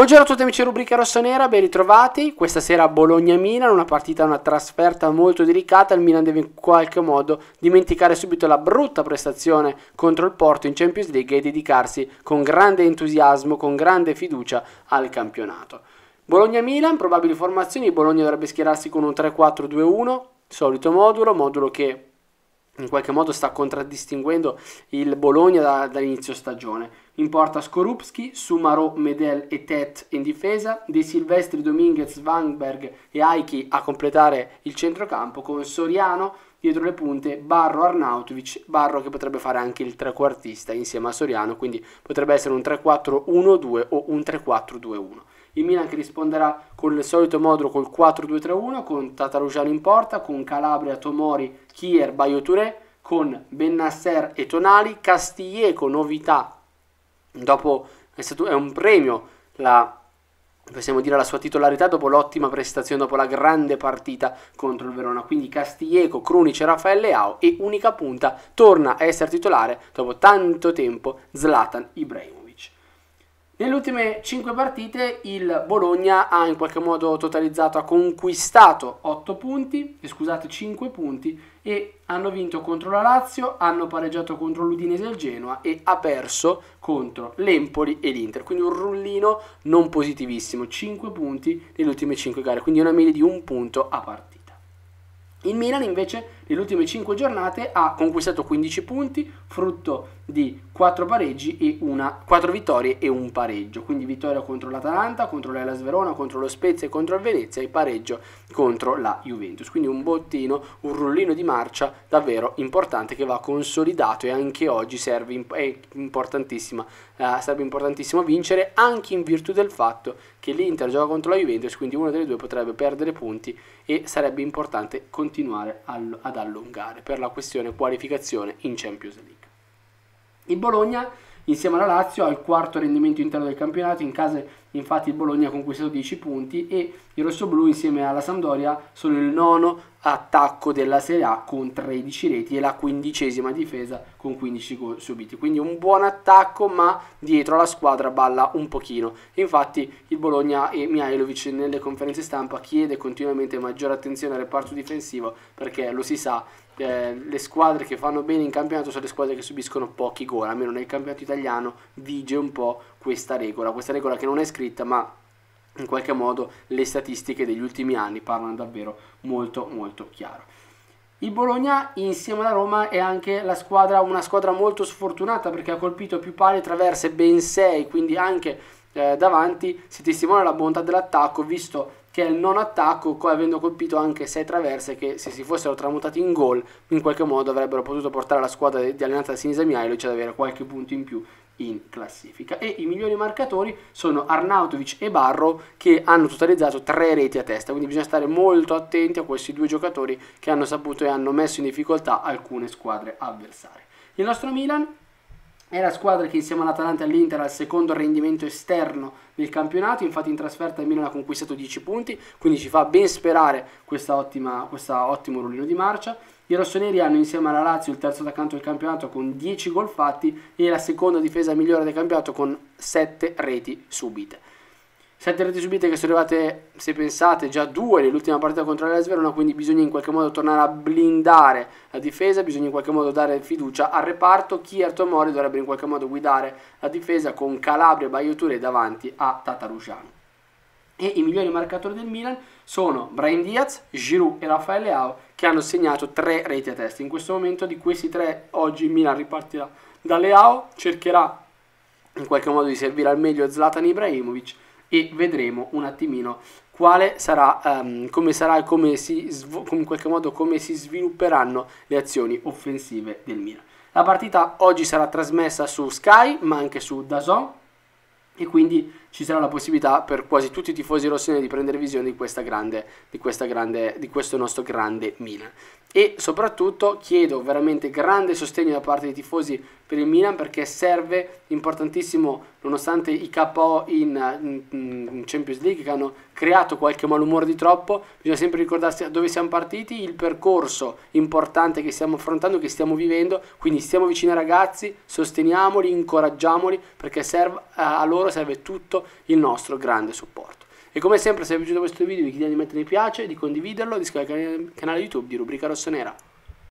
Buongiorno a tutti amici Rubrica Rossonera, ben ritrovati. Questa sera Bologna-Milan, una partita, una trasferta molto delicata. Il Milan deve in qualche modo dimenticare subito la brutta prestazione contro il Porto in Champions League e dedicarsi con grande entusiasmo, con grande fiducia al campionato. Bologna-Milan, probabili formazioni. Bologna dovrebbe schierarsi con un 3-4-2-1, solito modulo, modulo che in qualche modo sta contraddistinguendo il Bologna da, dall'inizio stagione in porta Skorupski, Sumaro, Medel e Tet in difesa, De Silvestri, Dominguez, Wangberg e Aiki a completare il centrocampo con Soriano dietro le punte Barro Arnautovic, Barro che potrebbe fare anche il trequartista insieme a Soriano, quindi potrebbe essere un 3-4-1-2 o un 3-4-2-1. Il Milan che risponderà con il solito modulo col 4-2-3-1, con Tatarugiano in porta, con Calabria, Tomori, Kier, Baioture, con Bennasser e Tonali, Castiglieco, novità Dopo è, stato, è un premio la possiamo dire la sua titolarità dopo l'ottima prestazione, dopo la grande partita contro il Verona. Quindi Castiglieco, Crunice, Raffaele Ao e unica punta torna a essere titolare dopo tanto tempo Zlatan Ibrahimovic. Nelle ultime 5 partite il Bologna ha in qualche modo totalizzato, ha conquistato 8 punti, eh, scusate 5 punti e hanno vinto contro la Lazio, hanno pareggiato contro l'Udinese e il Genoa e ha perso contro l'Empoli e l'Inter, quindi un rullino non positivissimo, 5 punti nelle ultime 5 gare, quindi una media di un punto a partita. Il Milan invece nelle ultime 5 giornate ha conquistato 15 punti, frutto di di 4 pareggi e una, 4 vittorie e un pareggio. Quindi vittoria contro l'Atalanta, contro l'Elas Verona, contro lo Spezia e contro il Venezia e pareggio contro la Juventus. Quindi un bottino, un rullino di marcia davvero importante che va consolidato e anche oggi serve, è importantissima, eh, sarebbe importantissimo vincere anche in virtù del fatto che l'Inter gioca contro la Juventus, quindi una delle due potrebbe perdere punti e sarebbe importante continuare ad allungare per la questione qualificazione in Champions League. Il Bologna, insieme alla Lazio, ha il quarto rendimento interno del campionato, in casa infatti il Bologna ha conquistato 10 punti e i rossoblù insieme alla Sampdoria sono il nono attacco della Serie A con 13 reti e la quindicesima difesa con 15 gol subiti. Quindi un buon attacco, ma dietro la squadra balla un pochino. Infatti il Bologna e Mihailovic nelle conferenze stampa chiede continuamente maggiore attenzione al reparto difensivo perché lo si sa, eh, le squadre che fanno bene in campionato sono le squadre che subiscono pochi gol, almeno nel campionato italiano vige un po' questa regola, questa regola che non è scritta ma in qualche modo le statistiche degli ultimi anni parlano davvero molto molto chiaro. Il Bologna insieme alla Roma è anche squadra, una squadra molto sfortunata perché ha colpito più pali traverse ben 6, quindi anche eh, davanti si testimonia la bontà dell'attacco visto che è il non attacco, avendo colpito anche 6 traverse che se si fossero tramutati in gol in qualche modo avrebbero potuto portare la squadra di allenata da Sinisa Miailovic cioè ad avere qualche punto in più in classifica e i migliori marcatori sono Arnautovic e Barro che hanno totalizzato tre reti a testa quindi bisogna stare molto attenti a questi due giocatori che hanno saputo e hanno messo in difficoltà alcune squadre avversarie il nostro Milan è la squadra che insieme all'Atalanta e all'Inter ha il secondo rendimento esterno del campionato, infatti in trasferta il Milan ha conquistato 10 punti, quindi ci fa ben sperare questo ottimo rullino di marcia. I rossoneri hanno insieme alla Lazio il terzo attaccanto del campionato con 10 gol fatti e la seconda difesa migliore del campionato con 7 reti subite. 7 reti subite che sono arrivate, se pensate, già due nell'ultima partita contro la Sverona, quindi bisogna in qualche modo tornare a blindare la difesa, bisogna in qualche modo dare fiducia al reparto, Chierto e dovrebbe in qualche modo guidare la difesa con Calabria e Baioture davanti a Tatarugiano. E i migliori marcatori del Milan sono Brian Diaz, Giroud e Raffaele Leao che hanno segnato tre reti a testa. In questo momento di questi tre oggi il Milan ripartirà da Leao, cercherà in qualche modo di servire al meglio Zlatan Ibrahimovic e vedremo un attimino quale sarà, um, come sarà e come si, in qualche modo come si svilupperanno le azioni offensive del Milan. La partita oggi sarà trasmessa su Sky, ma anche su Dazon, e quindi ci sarà la possibilità per quasi tutti i tifosi rossoneri di prendere visione di, questa grande, di, questa grande, di questo nostro grande Milan. E soprattutto chiedo veramente grande sostegno da parte dei tifosi per il Milan perché serve importantissimo, nonostante i KO in, in Champions League che hanno creato qualche malumore di troppo, bisogna sempre ricordarsi dove siamo partiti, il percorso importante che stiamo affrontando, che stiamo vivendo, quindi stiamo vicini ai ragazzi, sosteniamoli, incoraggiamoli perché serve a loro voi serve tutto il nostro grande supporto. E come sempre se vi è piaciuto questo video vi chiediamo di mettere mi piace, di condividerlo, di iscrivervi al canale YouTube di Rubrica Rossonera.